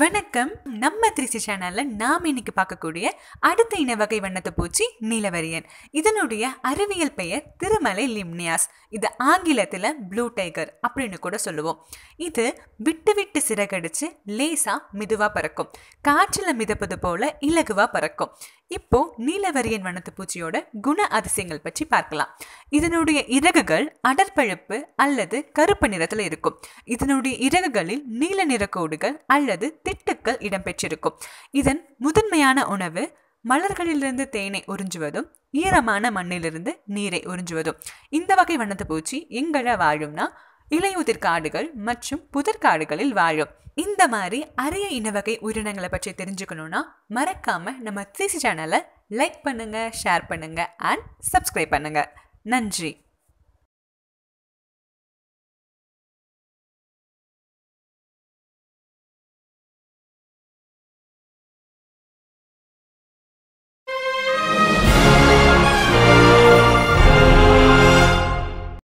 வணக்கம் நம்ம திருச்சி சேனலில் நாம் இன்னைக்கு பார்க்கக்கூடிய அடுத்த இன வகை வண்ணத்தை பூச்சி நீலவரியன் இதனுடைய அறிவியல் பெயர் திருமலை லிம்னியாஸ் இது ஆங்கிலத்தில் ப்ளூ டைகர் அப்படின்னு கூட சொல்லுவோம் இது விட்டு விட்டு சிறகடிச்சு லேசாக மிதுவா பறக்கும் காற்றில் மிதப்பது போல இலகுவாக பறக்கும் இப்போ நீலவரியன் வண்ணத்து பூச்சியோட குண அதிசயங்கள் பற்றி பார்க்கலாம் இதனுடைய இறகுகள் அடற்பழுப்பு அல்லது கருப்பு நிறத்தில் இருக்கும் இதனுடைய இறகுகளில் நீல நிற கோடுகள் அல்லது திட்டுக்கள் இடம்பெற்றிருக்கும் இதன் முதன்மையான உணவு மலர்களிலிருந்து தேனை உறிஞ்சுவதும் ஈரமான மண்ணிலிருந்து நீரை உறிஞ்சுவதும் இந்த வகை வண்ணத்து பூச்சி எங்களை வாழும்னா இலையுதிர் காடுகள் மற்றும் புதற்காடுகளில் வாழும் இந்த மாதிரி அரிய இனவகை உயிரினங்களை பற்றி தெரிஞ்சுக்கணும்னா மறக்காம நம்ம சிசி சேனலை லைக் பண்ணுங்க ஷேர் பண்ணுங்க அண்ட் சப்ஸ்கிரைப் பண்ணுங்க நன்றி